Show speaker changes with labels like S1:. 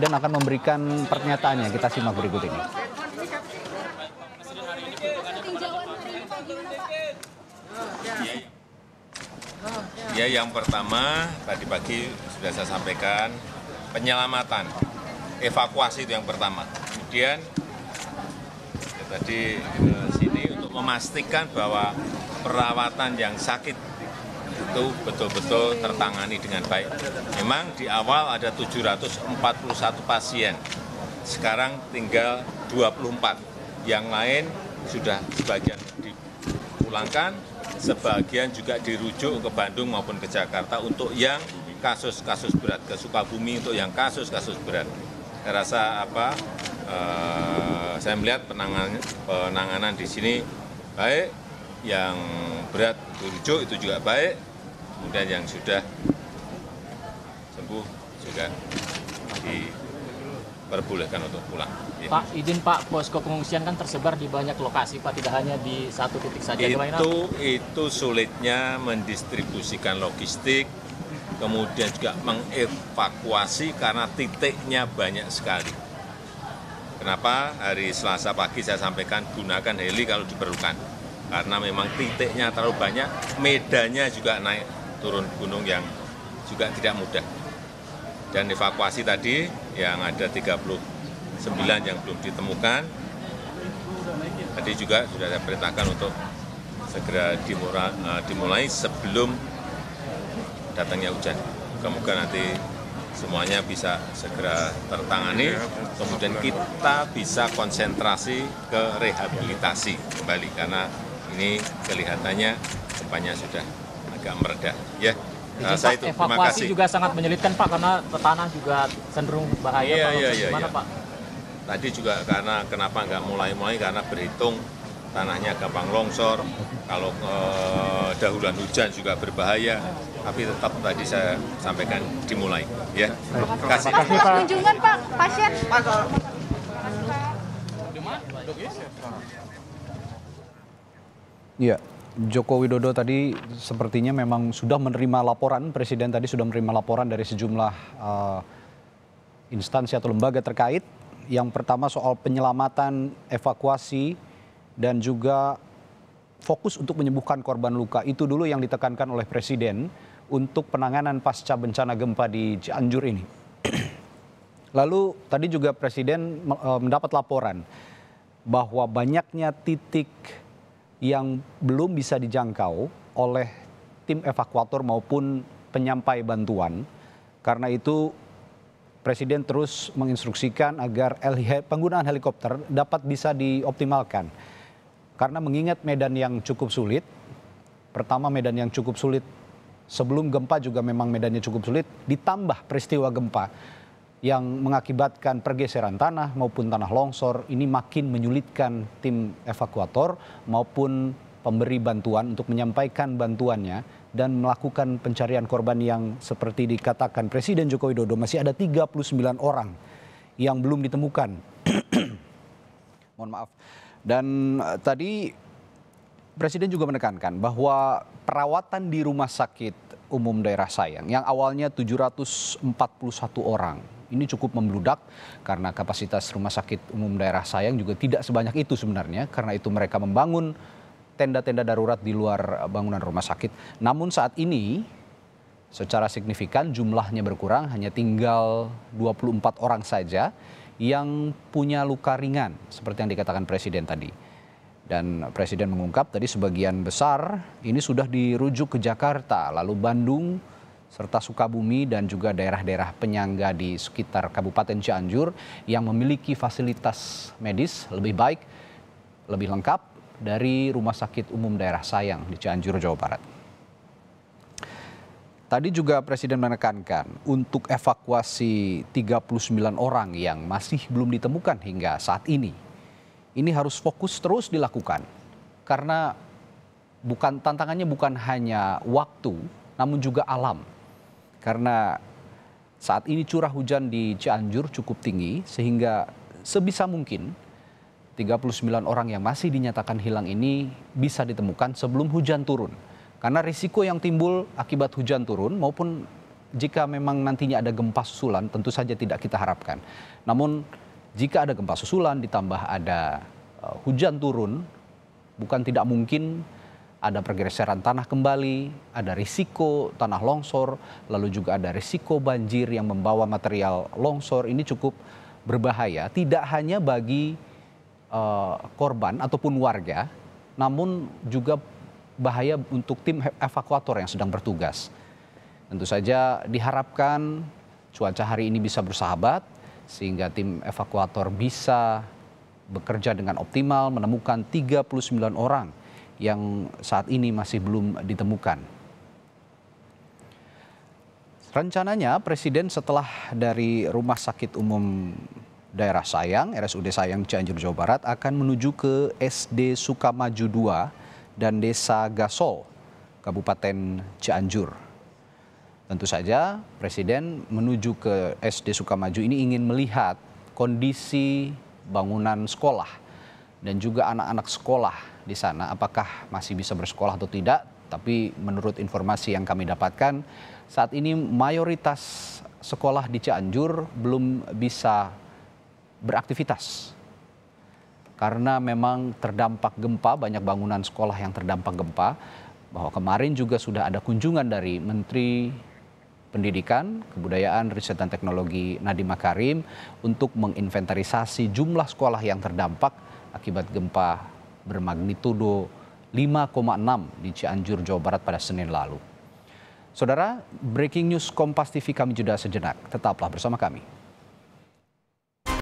S1: Presiden akan memberikan pernyataannya. Kita simak berikut ini.
S2: Ya, yang pertama tadi pagi sudah saya sampaikan penyelamatan, evakuasi itu yang pertama. Kemudian ya tadi ke sini untuk memastikan bahwa perawatan yang sakit itu betul-betul tertangani dengan baik. Memang di awal ada 741 pasien, sekarang tinggal 24. Yang lain sudah sebagian dipulangkan, sebagian juga dirujuk ke Bandung maupun ke Jakarta untuk yang kasus-kasus berat, ke Sukabumi untuk yang kasus-kasus berat. Saya rasa apa, eh, saya melihat penanganan, penanganan di sini baik, yang berat dirujuk itu juga baik, kemudian yang sudah sembuh juga diperbolehkan untuk pulang. Ya. Pak, izin Pak, posko pengungsian kan tersebar di banyak lokasi, Pak, tidak hanya di satu titik saja. Itu, itu sulitnya mendistribusikan logistik, kemudian juga mengevakuasi karena titiknya banyak sekali. Kenapa hari Selasa pagi saya sampaikan gunakan heli kalau diperlukan. Karena memang titiknya terlalu banyak, medannya juga naik turun gunung yang juga tidak mudah. Dan evakuasi tadi yang ada 39 yang belum ditemukan, tadi juga sudah saya perintahkan untuk segera eh, dimulai, sebelum datangnya hujan. Semoga nanti semuanya bisa segera tertangani, kemudian kita bisa konsentrasi ke rehabilitasi kembali, karena ini kelihatannya tempatnya sudah agak meredah. Ya. Nah, saya itu, evakuasi juga sangat menyulitkan Pak karena tanah juga cenderung bahaya iya, Pak. Iya, iya, Ya. Tadi juga karena kenapa nggak mulai-mulai karena berhitung tanahnya gampang longsor, kalau eh, dahulan hujan juga berbahaya, tapi tetap tadi saya sampaikan dimulai. Ya, terima kasih. Mas, kunjungan Pak, pasien. Pak.
S1: Iya. Joko Widodo tadi sepertinya memang sudah menerima laporan, Presiden tadi sudah menerima laporan dari sejumlah uh, instansi atau lembaga terkait. Yang pertama soal penyelamatan, evakuasi, dan juga fokus untuk menyembuhkan korban luka. Itu dulu yang ditekankan oleh Presiden untuk penanganan pasca bencana gempa di Cianjur ini. Lalu tadi juga Presiden eh, mendapat laporan bahwa banyaknya titik yang belum bisa dijangkau oleh tim evakuator maupun penyampai bantuan. Karena itu Presiden terus menginstruksikan agar penggunaan helikopter dapat bisa dioptimalkan. Karena mengingat medan yang cukup sulit, pertama medan yang cukup sulit sebelum gempa juga memang medannya cukup sulit, ditambah peristiwa gempa yang mengakibatkan pergeseran tanah maupun tanah longsor ini makin menyulitkan tim evakuator maupun pemberi bantuan untuk menyampaikan bantuannya dan melakukan pencarian korban yang seperti dikatakan Presiden Joko Widodo masih ada 39 orang yang belum ditemukan. Mohon maaf. Dan eh, tadi Presiden juga menekankan bahwa perawatan di rumah sakit umum daerah sayang yang awalnya 741 orang ini cukup membludak karena kapasitas rumah sakit umum daerah sayang juga tidak sebanyak itu sebenarnya. Karena itu mereka membangun tenda-tenda darurat di luar bangunan rumah sakit. Namun saat ini secara signifikan jumlahnya berkurang hanya tinggal 24 orang saja yang punya luka ringan seperti yang dikatakan presiden tadi. Dan Presiden mengungkap tadi sebagian besar ini sudah dirujuk ke Jakarta, lalu Bandung, serta Sukabumi dan juga daerah-daerah penyangga di sekitar Kabupaten Cianjur yang memiliki fasilitas medis lebih baik, lebih lengkap dari Rumah Sakit Umum Daerah Sayang di Cianjur, Jawa Barat. Tadi juga Presiden menekankan untuk evakuasi 39 orang yang masih belum ditemukan hingga saat ini. Ini harus fokus terus dilakukan karena bukan tantangannya bukan hanya waktu namun juga alam karena saat ini curah hujan di Cianjur cukup tinggi sehingga sebisa mungkin 39 orang yang masih dinyatakan hilang ini bisa ditemukan sebelum hujan turun. Karena risiko yang timbul akibat hujan turun maupun jika memang nantinya ada gempa susulan tentu saja tidak kita harapkan. Namun jika ada gempa susulan ditambah ada eh, hujan turun bukan tidak mungkin ada pergeseran tanah kembali, ada risiko tanah longsor, lalu juga ada risiko banjir yang membawa material longsor. Ini cukup berbahaya, tidak hanya bagi uh, korban ataupun warga, namun juga bahaya untuk tim evakuator yang sedang bertugas. Tentu saja diharapkan cuaca hari ini bisa bersahabat, sehingga tim evakuator bisa bekerja dengan optimal menemukan 39 orang yang saat ini masih belum ditemukan. Rencananya Presiden setelah dari Rumah Sakit Umum Daerah Sayang, RSUD Sayang Cianjur Jawa Barat akan menuju ke SD Sukamaju II dan Desa Gasol, Kabupaten Cianjur. Tentu saja Presiden menuju ke SD Sukamaju ini ingin melihat kondisi bangunan sekolah dan juga anak-anak sekolah di sana apakah masih bisa bersekolah atau tidak. Tapi menurut informasi yang kami dapatkan, saat ini mayoritas sekolah di Cianjur belum bisa beraktivitas. Karena memang terdampak gempa, banyak bangunan sekolah yang terdampak gempa. Bahwa kemarin juga sudah ada kunjungan dari Menteri Pendidikan, Kebudayaan, Riset dan Teknologi Nadiem Makarim untuk menginventarisasi jumlah sekolah yang terdampak akibat gempa bermagnitudo 5,6 di Cianjur, Jawa Barat pada Senin lalu. Saudara, breaking news Kompas TV kami jeda sejenak. Tetaplah bersama kami.